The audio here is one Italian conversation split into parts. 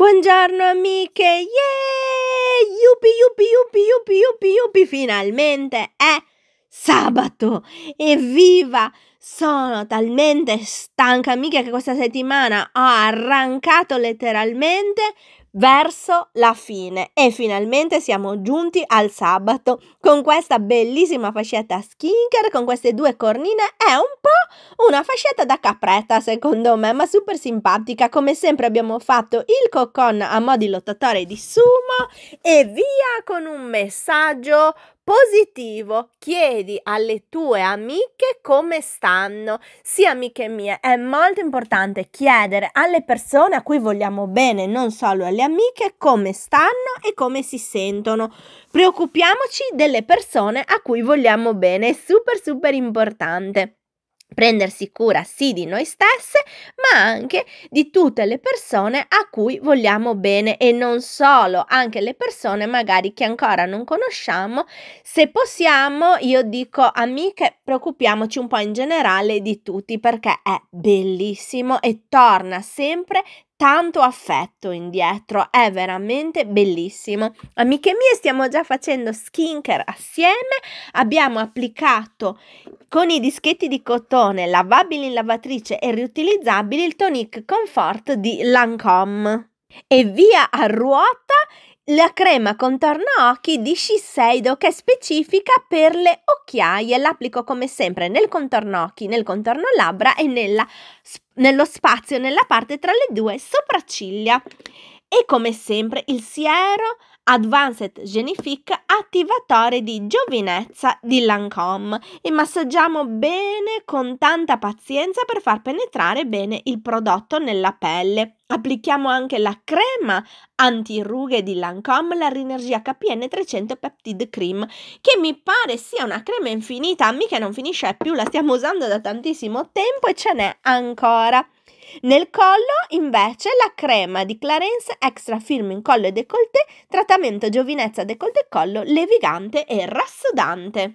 Buongiorno amiche, yeah! Yupi, yupi, yupi, yupi, yupi, yupi, finalmente è sabato! Evviva! Sono talmente stanca amiche che questa settimana ho arrancato letteralmente verso la fine e finalmente siamo giunti al sabato con questa bellissima fascetta skincare con queste due cornine è un po' una fascetta da capretta secondo me ma super simpatica come sempre abbiamo fatto il cocon a mo' di lottatore di sumo e via con un messaggio positivo, chiedi alle tue amiche come stanno. Sì, amiche mie, è molto importante chiedere alle persone a cui vogliamo bene, non solo alle amiche, come stanno e come si sentono. Preoccupiamoci delle persone a cui vogliamo bene, è super super importante prendersi cura sì di noi stesse, ma anche di tutte le persone a cui vogliamo bene e non solo, anche le persone magari che ancora non conosciamo. Se possiamo, io dico amiche, preoccupiamoci un po' in generale di tutti perché è bellissimo e torna sempre tanto affetto indietro, è veramente bellissimo. Amiche mie, stiamo già facendo skincare assieme, abbiamo applicato con i dischetti di cotone lavabili in lavatrice e riutilizzabili il Tonic Comfort di Lancome. E via a ruota la crema contorno occhi di Shiseido che è specifica per le occhiaie. L'applico come sempre nel contorno occhi, nel contorno labbra e nella spalla nello spazio, nella parte tra le due sopracciglia e come sempre il siero Advanced Genifique attivatore di giovinezza di Lancome e massaggiamo bene con tanta pazienza per far penetrare bene il prodotto nella pelle. Applichiamo anche la crema antirughe di Lancome, la Rinergia KPN 300 Peptide Cream, che mi pare sia una crema infinita, mica non finisce più, la stiamo usando da tantissimo tempo e ce n'è ancora. Nel collo, invece, la crema di Clarence extra firm in collo e décolleté, trattamento giovinezza décolleté collo, levigante e rassodante.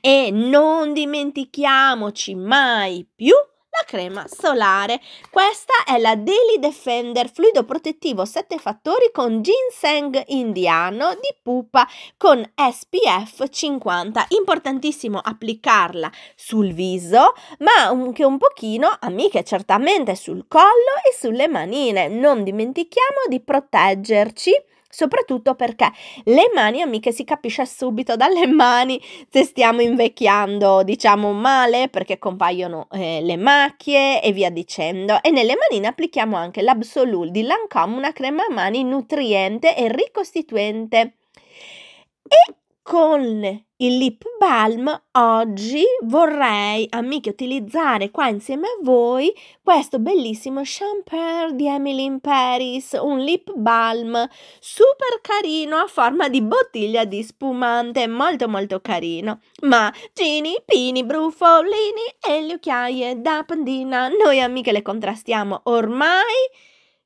E non dimentichiamoci mai più una crema solare. Questa è la Daily Defender fluido protettivo 7 fattori con ginseng indiano di pupa con SPF 50. Importantissimo applicarla sul viso, ma anche un pochino, amiche, certamente sul collo e sulle manine. Non dimentichiamo di proteggerci Soprattutto perché le mani, amiche, si capisce subito dalle mani se stiamo invecchiando, diciamo, male, perché compaiono eh, le macchie e via dicendo. E nelle manine applichiamo anche l'Absolul di Lancome, una crema a mani nutriente e ricostituente. E con il lip balm oggi vorrei amiche utilizzare qua insieme a voi questo bellissimo Champer di Emily in Paris, un lip balm super carino a forma di bottiglia di spumante, molto molto carino. Ma gini, pini, brufolini e le occhiaie da pandina, noi amiche le contrastiamo ormai,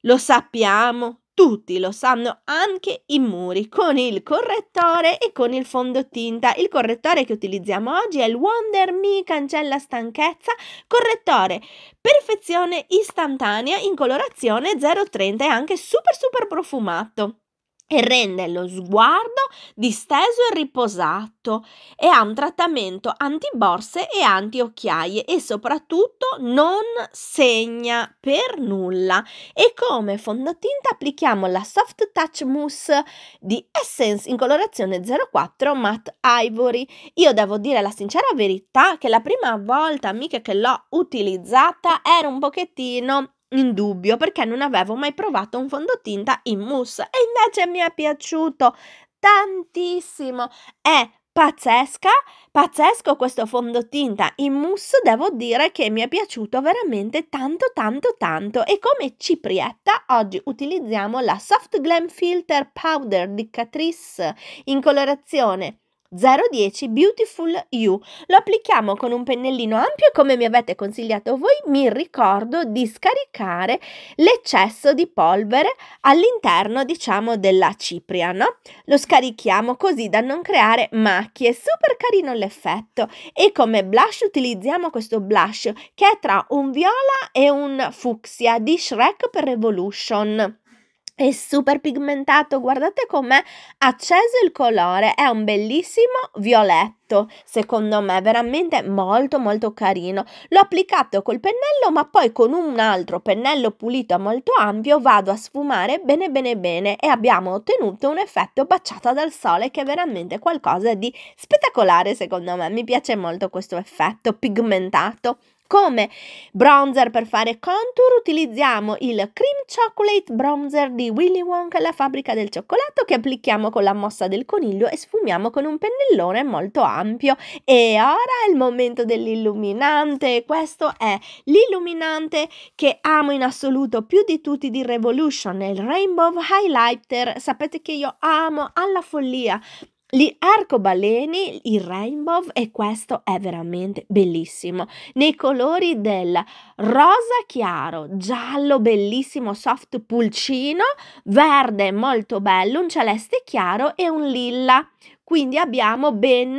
lo sappiamo, tutti lo sanno anche i muri con il correttore e con il fondotinta. Il correttore che utilizziamo oggi è il Wonder Me Cancella Stanchezza, correttore perfezione istantanea in colorazione 030 e anche super super profumato e rende lo sguardo disteso e riposato e ha un trattamento antiborse e antiocchiaie e soprattutto non segna per nulla e come fondotinta applichiamo la Soft Touch Mousse di Essence in colorazione 04 Matte Ivory io devo dire la sincera verità che la prima volta amiche che l'ho utilizzata era un pochettino in dubbio perché non avevo mai provato un fondotinta in mousse e invece mi è piaciuto tantissimo. È pazzesca, pazzesco questo fondotinta in mousse, devo dire che mi è piaciuto veramente tanto tanto tanto e come ciprietta oggi utilizziamo la Soft Glam Filter Powder di Catrice in colorazione 010 Beautiful You. Lo applichiamo con un pennellino ampio e come mi avete consigliato voi mi ricordo di scaricare l'eccesso di polvere all'interno diciamo della cipria, no? Lo scarichiamo così da non creare macchie, super carino l'effetto e come blush utilizziamo questo blush che è tra un viola e un fucsia di Shrek per Revolution è super pigmentato, guardate com'è acceso il colore, è un bellissimo violetto, secondo me, veramente molto molto carino. L'ho applicato col pennello, ma poi con un altro pennello pulito molto ampio vado a sfumare bene bene bene e abbiamo ottenuto un effetto baciata dal sole che è veramente qualcosa di spettacolare secondo me, mi piace molto questo effetto pigmentato. Come bronzer per fare contour utilizziamo il Cream Chocolate Bronzer di Willy Wonka, la fabbrica del cioccolato, che applichiamo con la mossa del coniglio e sfumiamo con un pennellone molto ampio. E ora è il momento dell'illuminante. Questo è l'illuminante che amo in assoluto più di tutti di Revolution, il Rainbow Highlighter. Sapete che io amo alla follia gli arcobaleni, il rainbow e questo è veramente bellissimo. Nei colori del rosa chiaro, giallo bellissimo soft pulcino, verde molto bello, un celeste chiaro e un lilla. Quindi abbiamo ben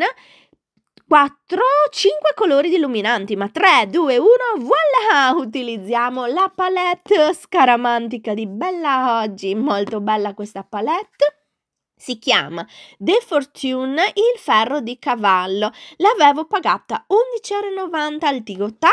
4, 5 colori di illuminanti, ma 3, 2, 1, voilà! Utilizziamo la palette scaramantica di Bella Oggi, molto bella questa palette si chiama The Fortune il ferro di cavallo. L'avevo pagata 11,90 al Tigotà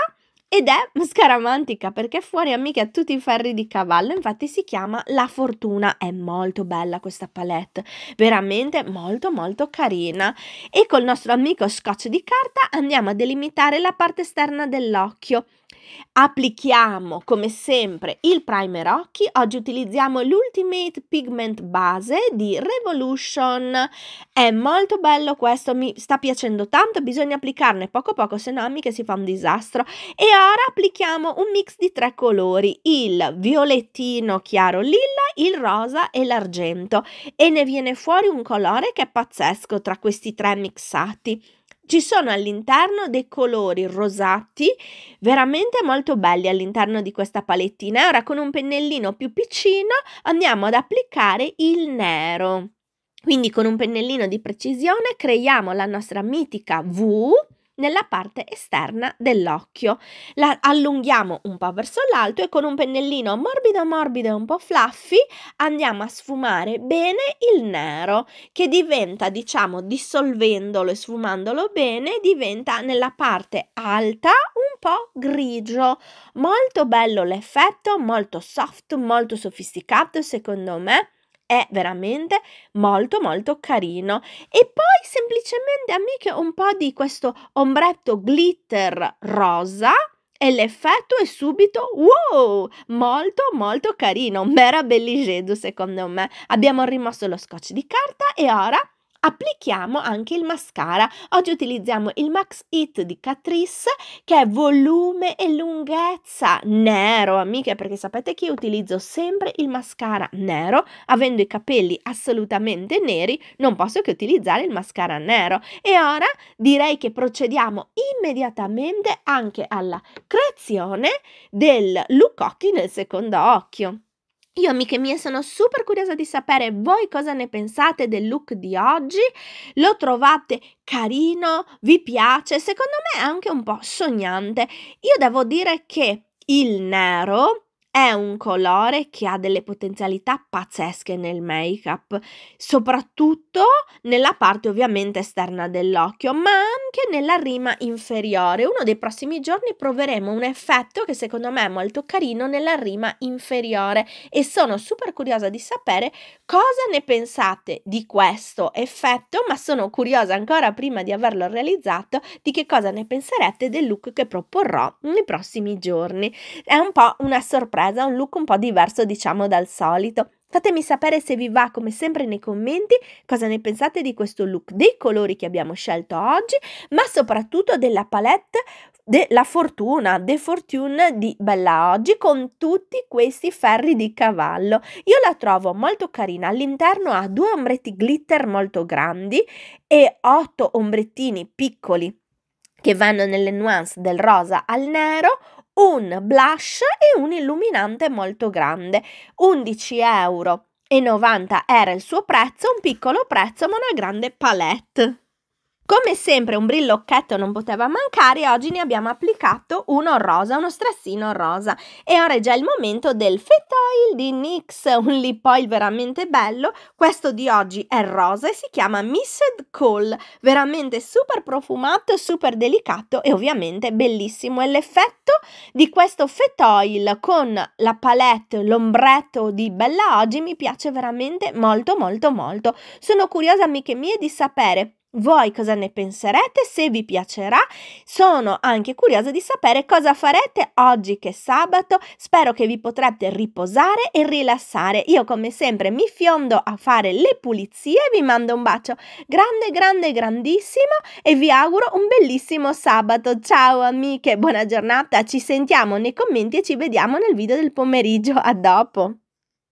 ed è scaramantica perché fuori ha mica tutti i ferri di cavallo, infatti si chiama La Fortuna. È molto bella questa palette, veramente molto molto carina. E col nostro amico scotch di carta andiamo a delimitare la parte esterna dell'occhio. Applichiamo come sempre il primer occhi, oggi utilizziamo l'Ultimate Pigment Base di Revolution, è molto bello questo, mi sta piacendo tanto, bisogna applicarne poco poco se no mica si fa un disastro e ora applichiamo un mix di tre colori, il violettino chiaro lilla, il rosa e l'argento e ne viene fuori un colore che è pazzesco tra questi tre mixati. Ci sono all'interno dei colori rosati, veramente molto belli all'interno di questa palettina. Ora con un pennellino più piccino andiamo ad applicare il nero. Quindi con un pennellino di precisione creiamo la nostra mitica V nella parte esterna dell'occhio. La allunghiamo un po' verso l'alto e con un pennellino morbido morbido e un po' fluffy andiamo a sfumare bene il nero che diventa diciamo dissolvendolo e sfumandolo bene diventa nella parte alta un po' grigio. Molto bello l'effetto, molto soft, molto sofisticato secondo me è veramente molto molto carino. E poi semplicemente amiche un po' di questo ombretto glitter rosa e l'effetto è subito wow, molto molto carino, meraviglioso secondo me. Abbiamo rimosso lo scotch di carta e ora applichiamo anche il mascara. Oggi utilizziamo il Max It di Catrice che è volume e lunghezza nero, amiche, perché sapete che io utilizzo sempre il mascara nero, avendo i capelli assolutamente neri, non posso che utilizzare il mascara nero. E ora direi che procediamo immediatamente anche alla creazione del look Lucocchi nel secondo occhio. Io amiche mie sono super curiosa di sapere voi cosa ne pensate del look di oggi, lo trovate carino, vi piace, secondo me è anche un po' sognante. Io devo dire che il nero è un colore che ha delle potenzialità pazzesche nel make-up, soprattutto nella parte ovviamente esterna dell'occhio, ma anche nella rima inferiore. Uno dei prossimi giorni proveremo un effetto che secondo me è molto carino nella rima inferiore e sono super curiosa di sapere cosa ne pensate di questo effetto, ma sono curiosa ancora prima di averlo realizzato di che cosa ne penserete del look che proporrò nei prossimi giorni. È un po' una sorpresa sorpresa, un look un po' diverso diciamo dal solito. Fatemi sapere se vi va come sempre nei commenti cosa ne pensate di questo look, dei colori che abbiamo scelto oggi, ma soprattutto della palette della fortuna, The Fortune di Bella Oggi con tutti questi ferri di cavallo. Io la trovo molto carina, all'interno ha due ombretti glitter molto grandi e otto ombrettini piccoli che vanno nelle nuance del rosa al nero, un blush e un illuminante molto grande. 11 euro e 90 era il suo prezzo, un piccolo prezzo ma una grande palette. Come sempre un brillocchetto non poteva mancare, e oggi ne abbiamo applicato uno rosa, uno strassino rosa. E ora è già il momento del Fet Oil di NYX, un lip oil veramente bello. Questo di oggi è rosa e si chiama Missed Coal, veramente super profumato, super delicato e ovviamente bellissimo. E l'effetto di questo Fet Oil con la palette, l'ombretto di Bella Oggi mi piace veramente molto molto molto. Sono curiosa amiche mie di sapere voi cosa ne penserete? Se vi piacerà, sono anche curiosa di sapere cosa farete oggi che è sabato. Spero che vi potrete riposare e rilassare. Io come sempre mi fiondo a fare le pulizie, vi mando un bacio grande, grande, grandissimo e vi auguro un bellissimo sabato. Ciao amiche, buona giornata, ci sentiamo nei commenti e ci vediamo nel video del pomeriggio. A dopo!